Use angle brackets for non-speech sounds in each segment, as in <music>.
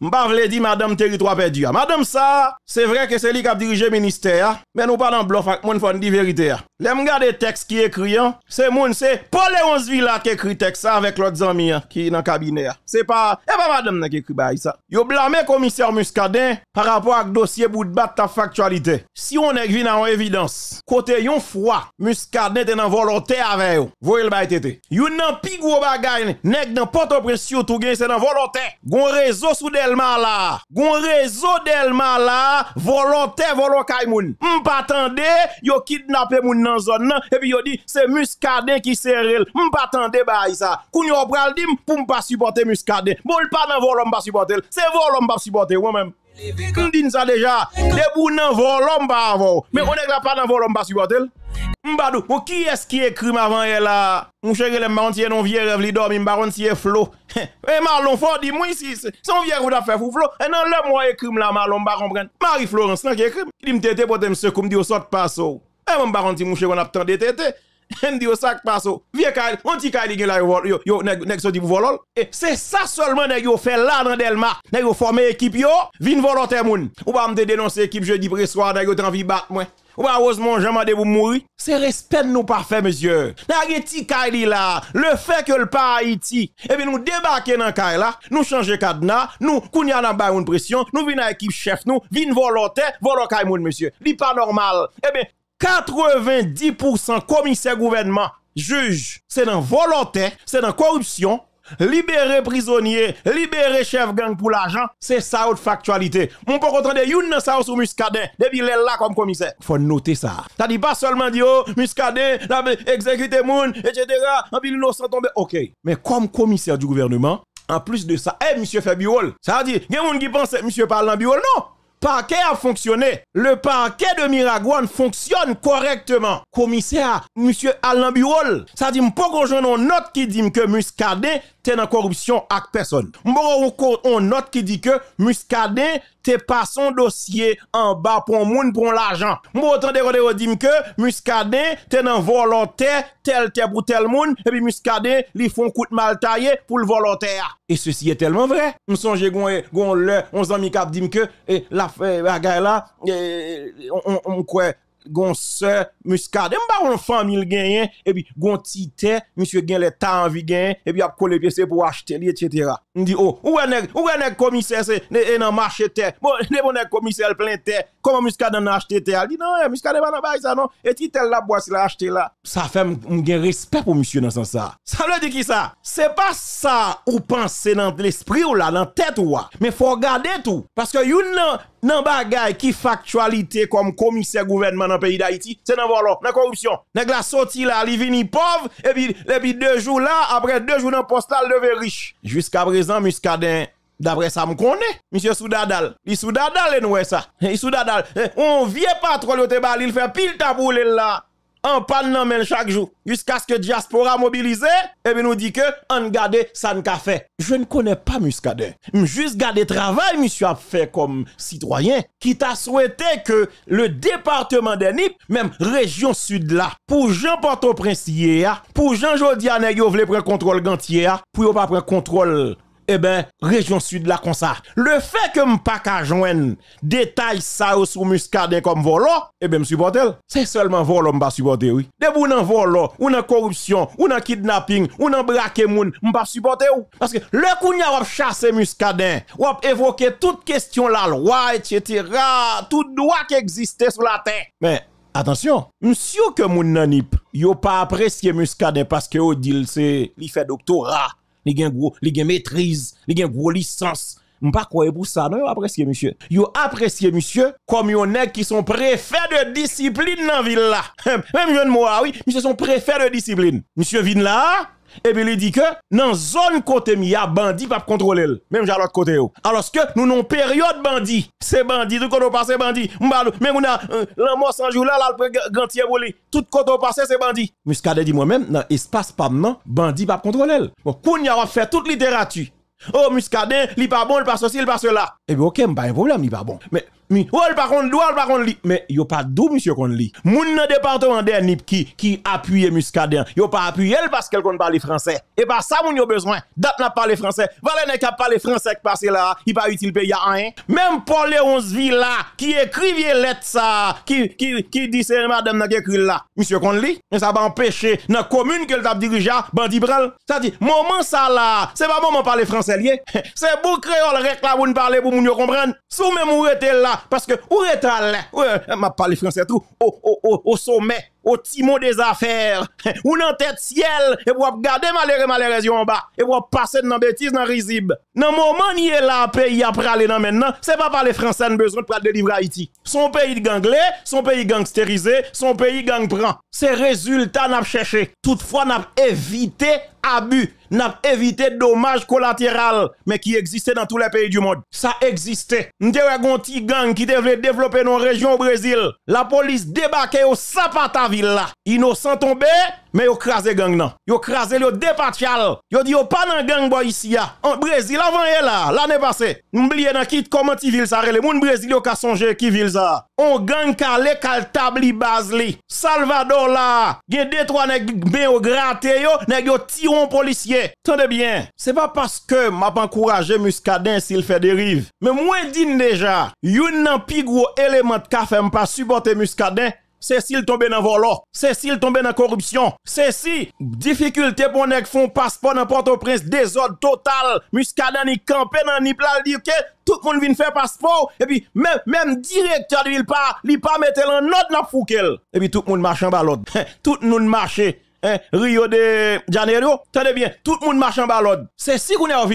M'pa dit di madame territoire perdu. Madame ça, c'est vrai que c'est lui qui a dirigé ministère, mais nous parlons bluff avec fond dire la vérité. Les texte qui écrit, c'est moun, c'est Paul Léonce Villa qui écrit texte avec l'autre ami qui hein, est dans le cabinet. C'est hein. pas, Eh pas madame qui écrit ça. Yo blâmé commissaire Muscadin par rapport à dossier bout de batte ta factualité. Si on est venu en évidence, côté yon froid, Muscadin était dans volontaire avec vous. Voyez le bail tété. Yon nan pi gros bagay, nèg dans Port-au-Prince tout gain c'est dans volontaire. Gon réseau sous Delma là. Gon réseau Delma là, volontaire volontaire moun. M'pa yo kidnappé moun zone puis et puis yo di, qui muskade ki serel, mpa tende ça. sa, koun yo pral dim pou mpa supporte muskade, bon pas nan volon pas supporter c'est volon pas supporter moi même On dit ça déjà, debout nan volon pas avant. Mais on est pas dans volon pas supporter. Mbadou, ou oh, qui est-ce qui écrit avant elle là Mon le mantier non vieux rêve li dormi baron flo. Et Marlon fort dit moi si son vieux vous fait fou flo. Et non le moi écrit là malon pas comprendre. Marie Florence là qui écrit. Il me tété pour te ce secouer dit au oh, sort pas so. Eh, mon baron, mouche chéri, on a tant de tete. <laughs> On dit au sac passe, vieux Kyle, on dit Kyle, là, yo, yo, nek so di volol. c'est ça seulement nèg yo fait la dans Delma. Nèg yo forme équipe yo, vin volontaire moun. Ou pas me dénoncer équipe jeudi pressoir, soir, yo t'en vi bat moi. Ou pas heureusement jamais de vous mourir. C'est respect nous parfait monsieur. Nèg ti Kyle là, le fait que le pas Haïti, eh bien nous débarquons dans Kyle là, nous changer kadna, nous kounya nan ba une pression, nous vin a équipe chef nous, vin volontaire, volo moun monsieur. Li pas normal. eh bien 90% commissaire gouvernement, juge, c'est dans volonté, c'est dans corruption, libérer prisonnier, libérer chef gang pour l'argent, c'est ça autre factualité. Mon pas entendre une nan ça sous muscadet depuis l'elle là comme commissaire. Faut noter ça. T'as dit pas seulement dire oh, muscadet, exécuter moun, etc. En OK. Mais comme commissaire du gouvernement, en plus de ça, eh monsieur fait Ça veut dire, moun qui pense monsieur parle dans biol non parquet a fonctionné. Le parquet de Miragouane fonctionne correctement. Commissaire, monsieur Alain Buol, ça dit, pas qu'on une note qui dit que Muscadet t'es dans corruption avec personne. M'boro on note qui dit que Muscadin t'es pas son dossier en bas pour moun pour l'argent. autant de dire que Muscadin t'es dans volontaire tel tel pour tel monde et puis Muscadin il font coup de mal taillé pour le volontaire. Et ceci est tellement vrai. M'songe gon gon le on zami cap dit que la bagaille euh, là on on quoi gon se muscade m'ba on famille gagne et puis gon tite, monsieur gagne le temps envie gagne et puis a coller pièce pour acheter etc. on dit oh ou nèg ou nèg commissaire c'est dans marché terre bon ne <laughs> bon nèg commissaire plein terre comment muscade en acheter Elle dit non eh, muscade pas bail ça non et titel la bois la acheter là ça fait mon respect pour monsieur dans sens ça ça veut dire qui ça c'est pas ça ou penser dans l'esprit ou là dans tête ou mais faut regarder tout parce que yon nan nan bagay qui factualité comme commissaire gouvernement dans le pays d'Haïti, c'est dans voilà, dans corruption. Nèg la sorti là, li vini pauvre et puis et puis deux jours là, après deux jours dans poste là, riche. Jusqu'à présent Muscadin D'après ça, me connaît. Monsieur Soudadal. Il Soudadal, et nous, e ça. Il Soudadal. Eh, on vient pas trop te bali, il fait pile tabouler là en panne même même chaque jour jusqu'à ce que diaspora mobilise et bien nous dit que en garder ça ne fait je ne connais pas muscadet juste garder travail monsieur a fait comme citoyen qui t'a souhaité que le département des même région sud là pour Jean Port-au-Prince pour Jean Jodiane vous voulez prendre contrôle gantier pour au pas prendre contrôle eh ben, région sud là comme ça. Le fait que pas ka joine détail ça sur muscadin comme volo, eh ben supporter. C'est seulement volo pas supporter oui. Debout nan volo, ou nan corruption, ou nan kidnapping, ou nan braquer moun, pas supporter ou. Parce que le kounya wap chasser muscadin, wap évoquer toute question la loi, etc., tout droit qui existait sur la terre. Mais, Attention, monsieur que mon nanip, yo pas apprécié muscadet parce que au deal c'est, il fait doctorat les gens gros, li gen maîtrise, li gen gros licence. M'pas croyez pour ça, non, yo apprécié monsieur. Vous appréciez, monsieur comme yon nek qui sont préfets de discipline dans la ville là. <laughs> Même yon moi oui, monsieur sont préfets de discipline. Monsieur vin là, et puis il dit que dans zone côté mi a bandit pas contrôler même j'ai l'autre côté alors que nous non période bandit c'est bandit tout côté passé bandit mais on a euh, l'amour sans jour là là gantier volé tout côté passe, c'est bandit muscadet dit moi-même dans espace pas non bandit pas contrôler bon y a faire toute littérature Oh, Muscadet, il pas bon, il pas ceci, il pas cela. et eh bien, ok, pas de problème, il pas bon. Mais Mi elle par contre doit par contre mais yo pas dou monsieur Konli. Moun nan département d'Ernip qui qui appuyer Muscadin, yo pas appuyer parce qu'elle kon parle français. Et pas ça moun yo besoin. Dat n'a parlé français. valé n'a pas parlé français qui passe là, il pas utile pays a rien. Hein. Même Paul 11 villa qui écrivait lettre ça qui qui qui dit c'est madame n'a là. Monsieur qu'on ça va empêcher nan commune qu'elle t'a dirigé bandi bral. Ça dit moment ça là, c'est pas moment parler français lié. <laughs> C'est bon créole réclame parler pour moun yo comprendre. Sous même ou était là parce que où est-elle? M'a parlé français tout au, au, au sommet au timon des affaires, <laughs> ou nan tête ciel, et pour garder les malheureux en bas, et pour passer dans bêtise dans risible. Dans moment ni est là, pays après aller dans maintenant, c'est pas par les Français besoin de délivrer Haïti. Son pays de ganglé, son pays gangsterisé son pays gang prend. Ces résultats n'a cherché. Toutefois, n'a évité abus, n'a évité dommages collatéraux, mais qui existaient dans tous les pays du monde. Ça existait. Nous avons un petit gang qui devait développer nos régions au Brésil. La police débarquait au sapata Villa. Innocent tombé, mais yo crasé gang nan. Yo crasé le départial. Yo di yo pas nan gang boy ici ya. En Brésil avant là, l'année passée. N'oubliez dans kit comment ti ville ça relé. Moun Brésil yo ka songe qui ville ça. On gang calé kal tabli bazli. Salvador là, gen deux trois nèg ben yo graté yo, nèg yo tiron policier. Tendez bien, c'est pas parce que m'a pas encouragé Muscadin s'il fait dérive. Mais moi dit déjà, youn nan pi gros élément ka fait pas supporter Muscadin c'est Cécile tombé dans volo, Cécile tombé dans corruption, Cécile difficulté pour nèg font passeport dans Port-au-Prince, désordre total, Muscadani ni campé dans ni plat dire que tout le monde vient faire passeport et puis même même directeur de pas, li pas mettre en note nan foukel. Et puis tout le monde marche en balade. <laughs> tout le monde marchait. Hein. Rio de Janeiro, tenez bien, tout le monde marche en balade. C'est si qu'on est en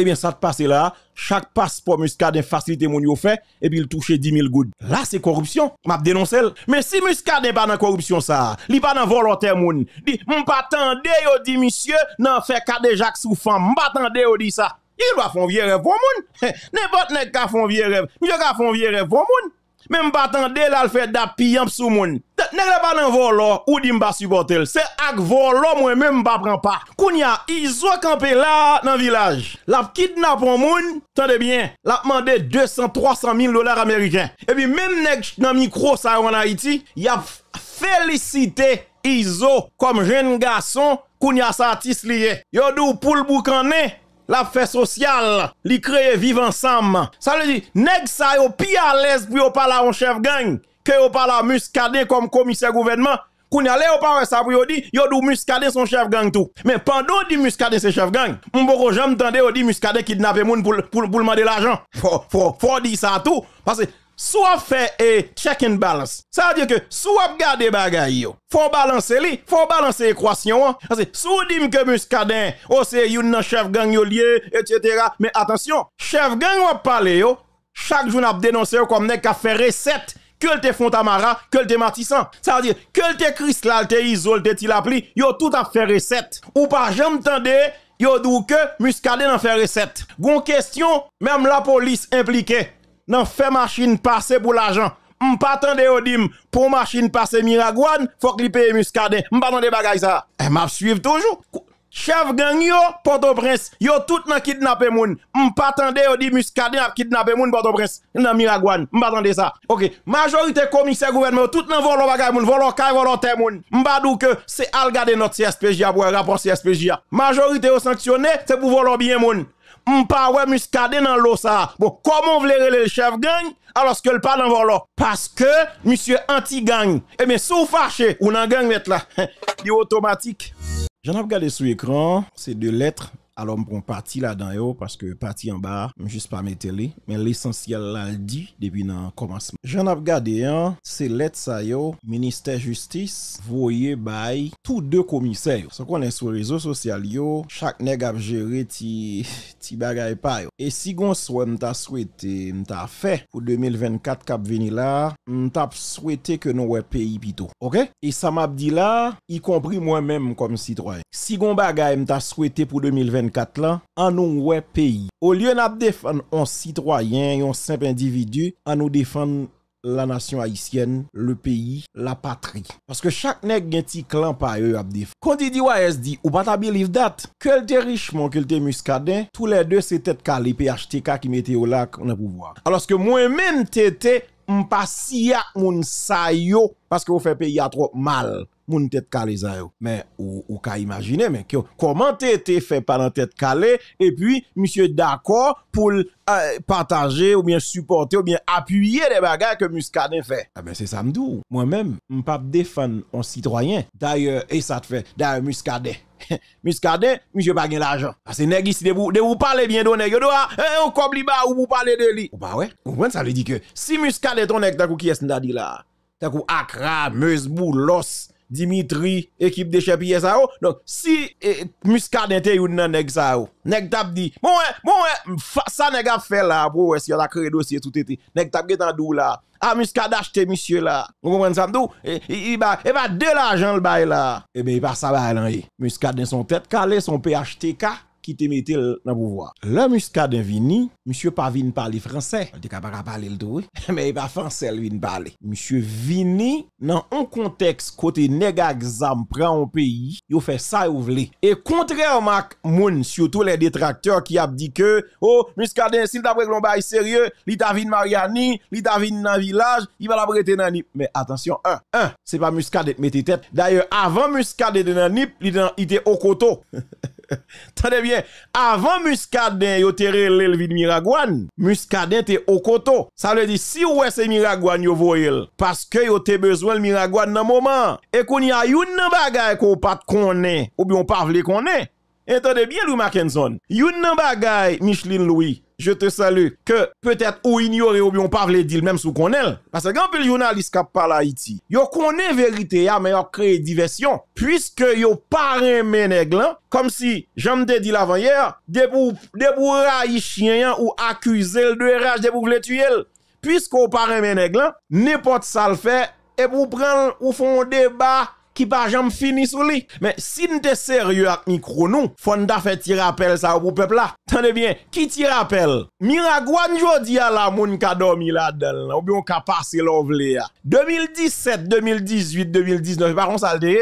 eh bien, ça te passe là, chaque passeport muscadin facilité mon yo fait, et puis il touche 10 000 gouttes. Là, c'est corruption. M'a dénoncé. Mais si muscadin pas dans corruption, ça, li pas dans volontaire moun, dit, pas yo dit, monsieur, nan fait qu'à de Jacques Soufan, dit ça. Il doit faire vieux rêve <laughs> N'importe ka font vieux rêve. Monsieur même pas attendre là le fait d'appuyer sou moun. N'est pas dans volo ou dit m'pa supporter. C'est ak volo moi même pas prend pas. Kounya iso campé là dans village. L'a kidnappe un moun, tendez bien. L'a demandé 200 300 000 dollars américains. Et puis même nèg dans micro ça en Haïti, y a félicité Izo comme jeune garçon Kounya sa artiste lié. Yo dou poule boucané la fête sociale, li créer vivre ensemble. Ça veut dire, nèg sa yo pi à l'aise pour yo parler en chef gang, que yo parler muscadet comme commissaire gouvernement. Koun yale yo pa ça sa pou yo di, yo dou muskade son chef gang tout. Mais pendant di muscadé son chef gang, mboko jam tande yo di muskade kidnappe moun pour pour pou l'argent. Faut faut faut di ça tout parce que soit fait et check and balance. Ça veut dire que soit garder bagay yo, faut balancer li, faut balancer équation. Parce que sous dim que Muscadin, oh, c'est une chef gang yo etc. Mais attention, chef gang a parlé yo, chaque jour a dénoncé comme nek a fait recette que te Fontamara, que te Matissan. Ça veut dire que te Chris là, te Isol, te Tilapli, yo tout a fait recette. Ou pas jamais yo dou que Muscadin a fait recette. Gon question, même la police impliquée. Non fait machine passer pour l'argent. M'patande ou dim, pour machine passer Miragouane, faut qu'il paye Muscadet. de bagay ça. Eh, m'a suivre toujours. Chef gang yo, Port-au-Prince, yo tout nan kidnappé moun. M'patande yo di Muscadet a kidnappé moun Port-au-Prince, nan Miragouane. M'patande ça. OK, majorité commissaire gouvernement tout nan volo bagay moun, volo kay, volo terre moun. M'badou que c'est Alga de notre CSPJ pour rapport CSPJ. Majorité ou sanctionné, c'est pour volo bien moun m'pa ouais dans l'eau ça. Bon, comment voulez le chef gang alors que le pas dans l'eau. parce que monsieur anti gang. Eh bien sous fâché ou nan gang met là. <laughs> Il automatique. J'en ai regardé sur l'écran, c'est deux lettres alo mpon pati la dan yo, paske pati an ba, mjist pa mette li, men l'esensyal la di, debi nan komasman. Jan ap gade yon, se let sa yo, minister justice, voye bay, tout de komise yo. Sa konen sou rezo sosyal yo, chak neg ap jere ti bagay pa yo. E sigon swen mta swete, mta fe, pou 2024 kap veni la, mta ap swete ke nou we peyi pito. Ok? E sa map di la, yi kompri mwen menm kom sitroyen. Sigon bagay mta swete pou 2024, 2024 là, en nou wè peyi. au lieu n'a un un citoyen un individu, à nous défendre la nation haïtienne, le pays, la patrie. Parce que chaque nèg gen petit clan pa eux ap Quand dit ouais, dit ou pas ta believe that, que le richement, que le muscadin, tous les deux c'est tête calé PHTK qui mettait au lac on a pouvoir. Alors que moi même t'étais m'pas si moun sa yo parce que vous fait pays à trop mal moun tête calé mais ou, ou ka imaginer mais comment été fait par un tête calée et puis monsieur d'accord pour euh, partager ou bien supporter ou bien appuyer les bagages que Muscadet fait ah ben c'est ça m'dou moi-même m'pa défendre un citoyen d'ailleurs et ça te fait d'ailleurs Muscadet. <laughs> Muscadet, monsieur pas l'argent. Parce ah, que nèg de vous de vous parler bien de nèg, doit on hein, cobli ba ou vous parler de lui. Bah ouais, vous comprenez ça veut dire que si Muscadet ton nèg qui est là, t'as Accra, Meuse, Los. Dimitri, équipe de Chepier ça Donc, si eh, Muscadet était un nèg ça oh. nèg tap dit, bon, eh, bon, eh, ça nèg a fait là, pour si on a créé dossier tout été. Nèg tap get en dou là. Ah, a acheté monsieur là. Vous comprenez ça m'dou? Il va, il va de l'argent le bail là. Eh bien, il va ça bail là. Hein, Muscadet son tête calé son PHTK qui te mette dans le pouvoir. Le muscadin vini, monsieur pas vini parler français. Il pas parler le tout, <laughs> mais il pas français lui parler. Monsieur vini dans un contexte côté nega exam prend un pays, il fait ça il veut. Et contrairement à moun surtout les détracteurs qui a dit que oh muscadin s'il t'a un bail sérieux, il t'a vini Mariani, il t'a vini dans village, il va la prêter dans nip. Mais attention, un, un, c'est pas muscadin mette tête. D'ailleurs avant muscadin dans il était au coteau. <laughs> <laughs> Tendez bien, avant Muscadin, yo te le vide Miragouane. Muscadin te koto. Ça veut dire, si ouais c'est Miragouane, yo voyel. Parce que yo te besoin le Miragouane dans moment. Et qu'on y a une bagaille qu'on pas connaît, ou bien on pas qu'on est. Entendez bien, Louis Mackenson. Une bagaille, Micheline Louis je te salue, que peut-être ou ignorer ou bien on parle d'il même sous qu'on est. Parce que quand le journaliste qui parle à Haïti, yo connaît vérité, mais yo créé diversion, puisque yo parrain meneglan, comme si, j'aime te dit l'avant-hier, debout, debout chien ou accusé de rage, debout vle tuer. Puisqu'on parrain meneglan, n'importe ça le fait, et vous prendre ou font un débat, Ki pa jam fini sou li Men, sin te seryo ak mikro nou Fonda fe ti rapel sa ou pou pepla Tande bien, ki ti rapel? Mira gwan jodi a la moun ka domi la del Ou biyon ka pase lo vle ya 2017, 2018, 2019 Paronsalde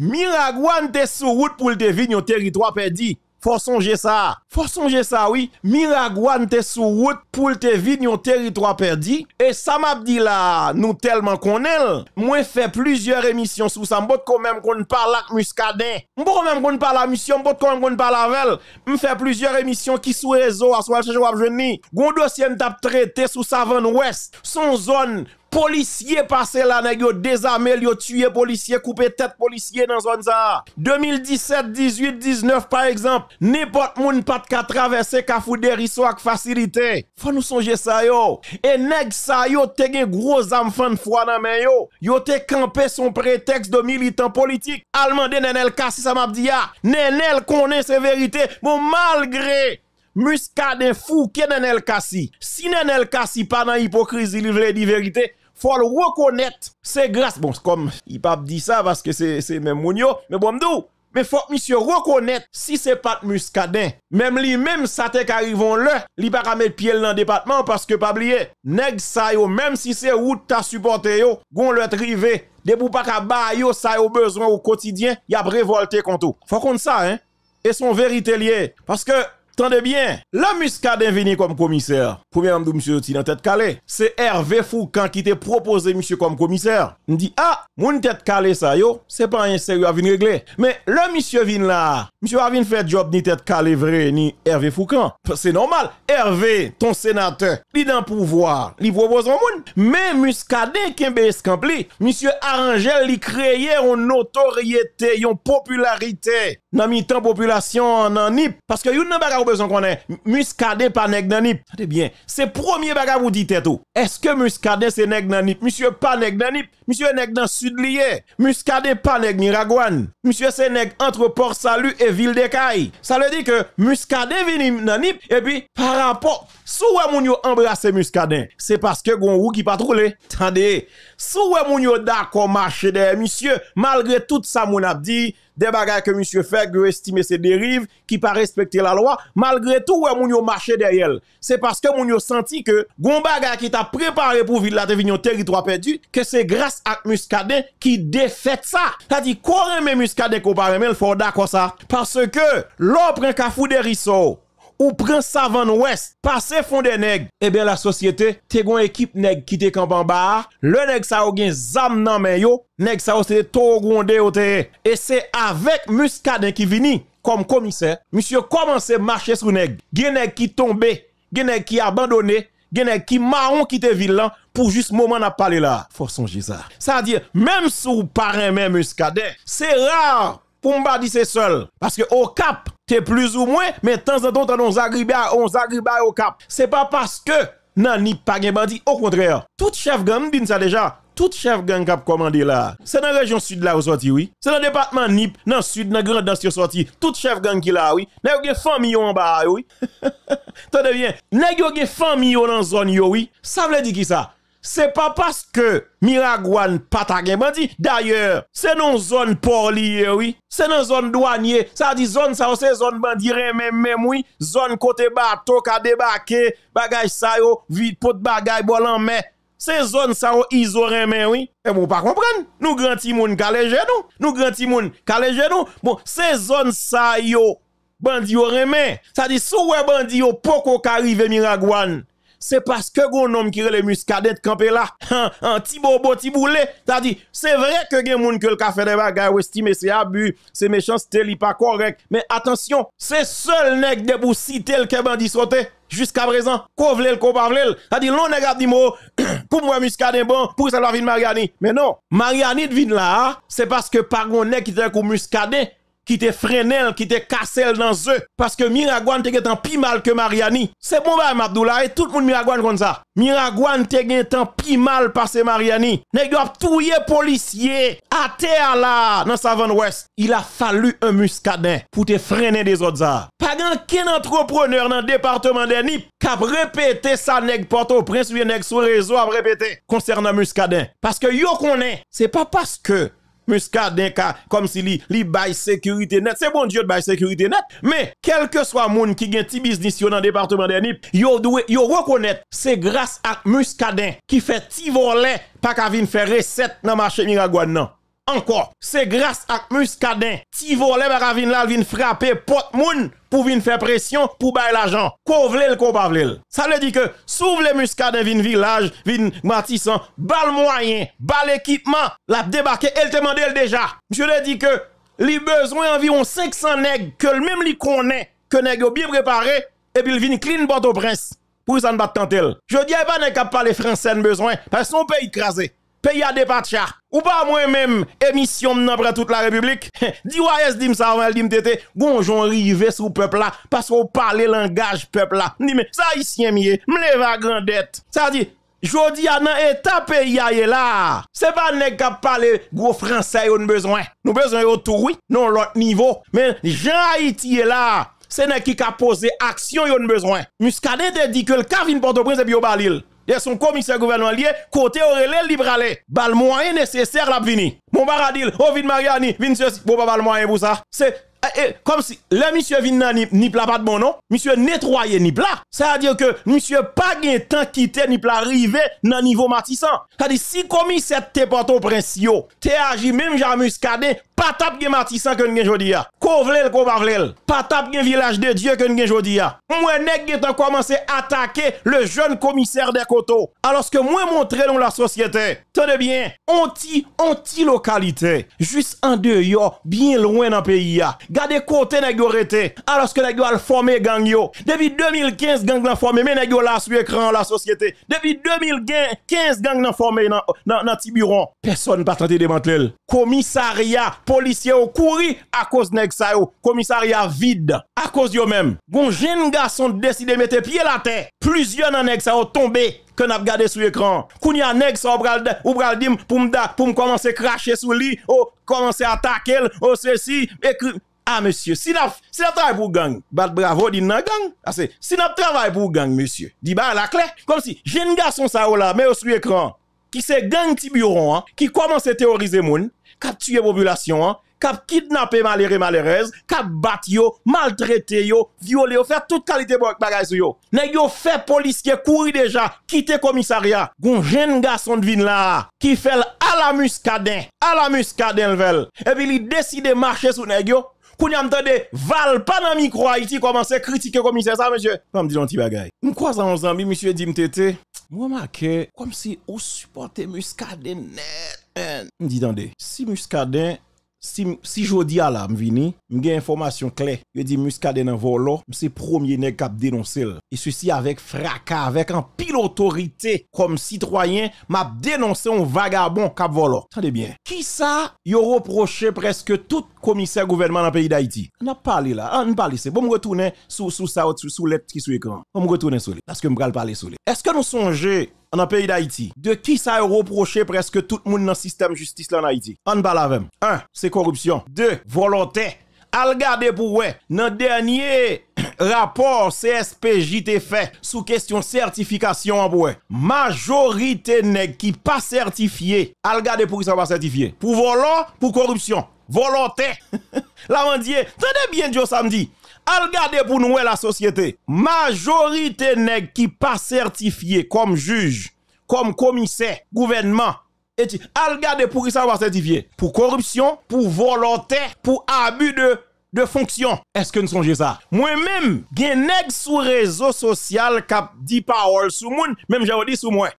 Mira gwan te sou wout pou lte vin yo teritwa pedi Faut songer ça. Faut songer ça, oui. Miragouane te sous route pour te vide un territoire perdu. Et ça m'a dit là, nous tellement qu'on est. Moi fait plusieurs émissions sous ça. M'bot quand même qu'on parle avec Muscadin. M'bot quand même qu'on parle la mission. M'bot quand même qu'on parle avec elle. fait plusieurs émissions qui sous réseau à soi, je ni. Gon dossier m'tap traité sous Savane Ouest. Son zone policiers passé là, nèg yo désarmé, yo tué policiers, coupé tête policiers dans zone ça. 2017, 18, 19 par exemple, n'importe moun pat de traverser ka risso avec facilité. Faut nous songer ça yo. Et nèg ça yo te gen gros enfants de foi dans yo. Yo te campé son prétexte de militant politique. Almande Nenel kasi ça m'a dit ya. Nenel connaît ses vérité. Bon malgré Muscadin fou qui Nenel Kassi. Si Nenel Kassi pas dans hypocrisie, il veut dire vérité faut le reconnaître. C'est grâce, bon, comme il pas dit ça parce que c'est même Mounio, mais bon, m'dou, mais faut que monsieur reconnaître si c'est pas muscadin. Même lui même ça t'est Arrivant là, li pas mettre pied dans le département parce que pas oublier, nèg ça même si c'est route ta supporté yo, gon le De debout pas ka ba yo ça yo besoin au quotidien, y a révolté contre. Faut qu'on ça hein. Et son vérité lié parce que Tendez bien, la muscade est comme commissaire. Premier, de monsieur dans tête calée. C'est Hervé Foucan qui t'a proposé monsieur comme commissaire. On dit, ah, mon tête calée ça yo, c'est pas un sérieux à venir régler. Mais le monsieur vient là, monsieur a venir faire job ni tête calée vrai, ni Hervé Foucan. C'est normal, Hervé, ton sénateur, il est dans pouvoir, il propose un monde. Mais muscade qui est escampli, monsieur Arangel, il créé une notoriété, une popularité. Dans mi-temps population, en nip. Parce que yon n'a pas besoin qu'on ait muscadet par nèg nanip. bien, c'est premier bagage vous dites tout. Est-ce que muscadet c'est nèg Nanip? Monsieur pas nèg monsieur nèg dans sud lié. Muscadet pas nèg Miragouane. Monsieur c'est nèg entre Port Salut et Ville de Cailles. Ça veut dire que muscadet vini Nanip et puis par rapport sous moun yo embrasser muscadet, c'est parce que Gonou qui pas troulé. Attendez, sous moun yo d'accord marcher des monsieur malgré tout ça mon a dit des bagages que monsieur fait, estime ses dérives, qui pas respecté la loi, malgré tout, ouais, moun yo marché derrière. C'est parce que moun yo senti que, gon bagage qui t'a préparé pour vivre la devenir territoire perdu, que c'est grâce à Muscadet qui défait ça. cest dit, dire quoi? remet Muscadet comparé mais il faut d'accord ça. Parce que, l'on prend cafou des rissots, ou prend savan ouest, passe fond des nègres, eh bien la société, t'es une équipe nègres qui te camp en bas, le nègre ça ou gen zam nan men yo, ça ou se au Et c'est avec muscadin qui vini comme commissaire, monsieur commence à marcher sur nèg, Gen qui tombe, gen qui abandonné, gen qui marron qui te là. pour juste moment n'a parlé là. Faut songer ça. Ça veut dire même sous parrain même Muscadet c'est rare pour pas dire c'est seul parce que au cap t'es plus ou moins, mais de temps en temps, on zagriba, on au cap. C'est pas parce que nan ni pas bandit, au contraire. Tout chef gang, dit ça déjà, tout chef gang cap commandé là. C'est dans la région sud là où sorti, oui. C'est dans le département NIP, dans le sud, dans le grand dans sorti. Tout chef gang qui là, oui. N'a de famille en bas, oui. <laughs> Tenez bien, n'a de famille dans zone, oui. Ça veut dire qui ça? c'est pas parce que Miragouane pas ta bandit. D'ailleurs, c'est non zone port oui. C'est dans zone douanier. Ça dit zone, ça, c'est zone bandit, même, même, oui. Zone côté bateau, ka débarqué, bagage ça, yo, vide, pot bagage, bol en main. C'est zone, ça, iso, mais, oui. Et bon, pas comprendre. Nous, grand timoun, kale nous. Nous, grand timoun, kale nous. Bon, c'est zone, ça, yo, bandit, yo, remè. Ça dit, sous, bandi bandit, yo, poko, ka arrive Miragouane c'est parce que gon nom qui le muscadet campé là, hein, un petit bobo, petit boulet, t'as dit, c'est vrai que gen que le café de bagages ou estime c'est abus, c'est méchanceté, li pas correct, mais attention, c'est seul nèg de pour le bandit sauté. Jusqu'à présent, qu'on le, ko pas vle dit, l'on nèg dit mot, <clears throat> pour moi muscadet bon, pour ça la vin Mariani. Mais non, Mariani vin là, c'est parce que par gon nèg qui t'a muscadet, qui te frenel, qui te cassel dans eux. Parce que Miragouane te gen tant pi mal que Mariani. C'est bon, bah, et tout le monde Miragouane comme ça. Miragouane te gen tant pi mal parce Mariani. Nèg a les policier à terre là, dans vente Ouest. Il a fallu un muscadin pour te freiner des autres Pas Pas qu'un entrepreneur dans le département des NIP a répété ça pas, porte au prince ou sur sur réseau a répété concernant muscadin. Parce que yo est, c'est pas parce que muscadin comme si li, li une sécurité net. C'est bon Dieu de bail sécurité net. Mais, quel que soit moun qui gen petit business dans le département de NIP, yo doit yo reconnaître, c'est grâce à muscadin qui fait ti volet, pas ka venir faire recette dans marché Miragouane, non. Encore, c'est grâce à muscadin, ti volet, pas une la frapper porte moun, pour venir faire pression pour bailler l'argent. Qu'on vle Ça veut dire que s'ouvre les muscades de village, vin matissant, bal moyen, bal l'équipement, la débarquer. elle te demande déjà. Je le dis que les besoins environ 500 nègres que le même li connaît, que nègres bien préparé et puis il vient clean bord au prince Pour ça ne pas tenter. Je dis pas les pas les français besoin parce qu'on son pays pays à Depatcha. Ou pas moi-même, émission m'napre toute la République. <laughs> Dis ouais, dim ça, ou dim bon gonjon rive sous peuple là, parce qu'on parle langage peuple là. Ni mais, ça ici, m'yé, m'leva grandette. Ça dit, Jodi a nan état pays est là. C'est pas nèg qui parle gros français on besoin. Nous besoin yon tout oui, non l'autre niveau. Mais Jean Haïti est là. C'est nèg qui a posé action yon besoin. Muscadet dit que le cas vient Port-au-Prince et puis au Balil de son commissaire gouvernement lié, côté Aurélien aller. Bal moyen nécessaire la vini. Mon baradil, oh vin Mariani, vin ceci, bon pas bal moyen pour ça. C'est eh, eh, comme si le monsieur vin ni, ni pas de bon nom, monsieur nettoyer ni pla. Ça veut dire que monsieur pas gain temps quitté ni pla arrivé dans niveau matissant. Ça dit si commissaire te porte au prince yo, te agi même jamuscadé, pas tape gen matissant que gen jodi qu'on vle, qu'on pas village de Dieu que gen jodi a. Moi nèg gen commencé attaquer le jeune commissaire des Koto. Alors que moi montré dans la société. Tenez bien, on tient localité. Juste en dehors, bien loin dans le pays a. Gardez côté nèg yo rete. Alors que nek yo formé gang yo. Depuis 2015 gang nan formé, mais nèg yo l'a sur écran la société. Depuis 2015 gang nan formé dans dans Tiburon. Personne pas tenté démanteler. Commissariat, policier au courri à cause nous ça commissariat vide à cause de même bon jeune garçon décidé mettre pied la terre plusieurs nan nèg ça ont tombé que n'a regardé sur l'écran kounya nèg ça ou pral dim pour pour commencer cracher sur lui ou commencer attaquer ou ceci ah monsieur, si n'a si travail pour gang, bat bravo dit nan gang. Parce ah, si n'a travail pour gang monsieur, dit ba la clé comme si jeune garçon ça là mais sur écran qui c'est gang petit bureau hein, qui commence à terroriser moun, capturer population hein, kap kidnappé malheureux malheureuse, kap bat yo, maltraité yo, violé yo, fait toute qualité de bagay sur yo. Nèg yo fait policier kouri déjà, quitter commissariat. Gon jeune garçon de vin là, qui fait à la muscadin, à la muscadin Et puis il décide de marcher sur nèg yo. Quand y a val pas dans micro Haïti commence critiquer commissaire ça monsieur. Pas me dire un petit bagay. M'croise en zambi monsieur dit m'tété. Moi marqué comme si on supportait muscadin net. dit si muscadin si, si jodi à la m vini, m gen Je dis yo di n'a nan volo, le premier qui nèg kap Et et ceci avec fracas, avec un pile otorite, comme citoyen, m'a dénoncé un vagabond vagabond kap volo. Tande bien. ça ça yo reproché presque tout commissaire gouvernement le pays d'Haïti? on a parlé la, on parlé. C'est Bon m retourne sous sous sa ou sou, lettre qui ki sou ekran. Bon m retourne sou li. Paske m pral pale est-ce que nous dans le pays d'Haïti, de qui ça est reproché presque tout le monde dans le système de justice là en Haïti On parle même. Un, c'est corruption. Deux, volonté. Al pour ouais, dans dernier <coughs> rapport CSPJT fait sous question certification en bois. Majorité nèg qui pas certifié, al pour qui ça pas certifié. Pour volant, pour corruption, volonté. <laughs> là on dit, tenez bien Dieu samedi. Al pour nous la société. Majorité n'est qui pas certifié comme juge, comme commissaire, gouvernement. Et al pour qui ça va certifié Pour corruption, pour volonté, pour abus de de fonction. Est-ce que nous songez ça? Moi-même, gen nèg sur réseau social cap dit parole sur moun, même j'ai dit sur moi.